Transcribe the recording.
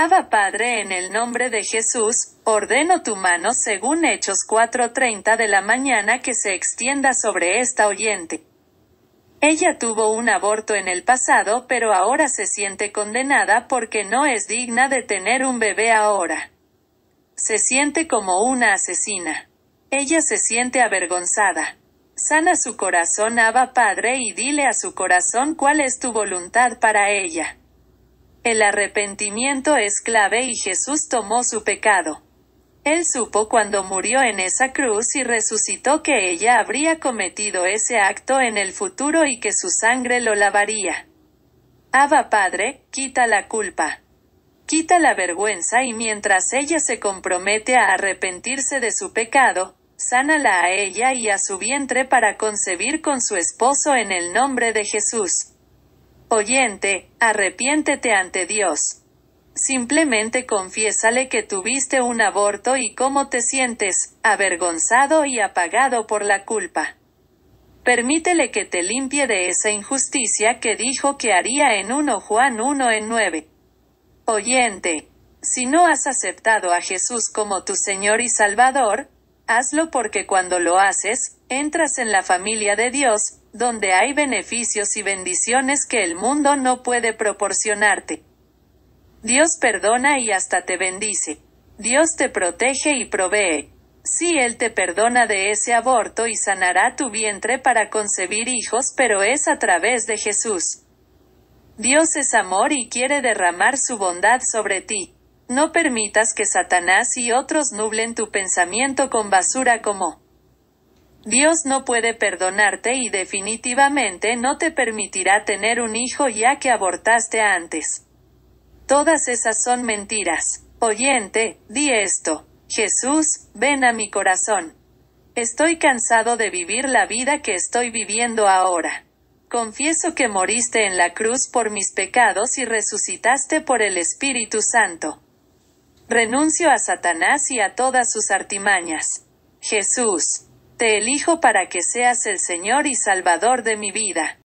Abba Padre en el nombre de Jesús, ordeno tu mano según Hechos 4.30 de la mañana que se extienda sobre esta oyente. Ella tuvo un aborto en el pasado pero ahora se siente condenada porque no es digna de tener un bebé ahora. Se siente como una asesina. Ella se siente avergonzada. Sana su corazón, Abba Padre, y dile a su corazón cuál es tu voluntad para ella. El arrepentimiento es clave y Jesús tomó su pecado. Él supo cuando murió en esa cruz y resucitó que ella habría cometido ese acto en el futuro y que su sangre lo lavaría. Abba Padre, quita la culpa. Quita la vergüenza y mientras ella se compromete a arrepentirse de su pecado, sánala a ella y a su vientre para concebir con su esposo en el nombre de Jesús. Oyente, arrepiéntete ante Dios. Simplemente confiésale que tuviste un aborto y cómo te sientes, avergonzado y apagado por la culpa. Permítele que te limpie de esa injusticia que dijo que haría en 1 Juan 1 en 9. Oyente, si no has aceptado a Jesús como tu Señor y Salvador, hazlo porque cuando lo haces, entras en la familia de Dios, donde hay beneficios y bendiciones que el mundo no puede proporcionarte. Dios perdona y hasta te bendice. Dios te protege y provee. Si Él te perdona de ese aborto y sanará tu vientre para concebir hijos, pero es a través de Jesús. Dios es amor y quiere derramar su bondad sobre ti. No permitas que Satanás y otros nublen tu pensamiento con basura como Dios no puede perdonarte y definitivamente no te permitirá tener un hijo ya que abortaste antes. Todas esas son mentiras. Oyente, di esto. Jesús, ven a mi corazón. Estoy cansado de vivir la vida que estoy viviendo ahora. Confieso que moriste en la cruz por mis pecados y resucitaste por el Espíritu Santo. Renuncio a Satanás y a todas sus artimañas. Jesús, te elijo para que seas el Señor y Salvador de mi vida.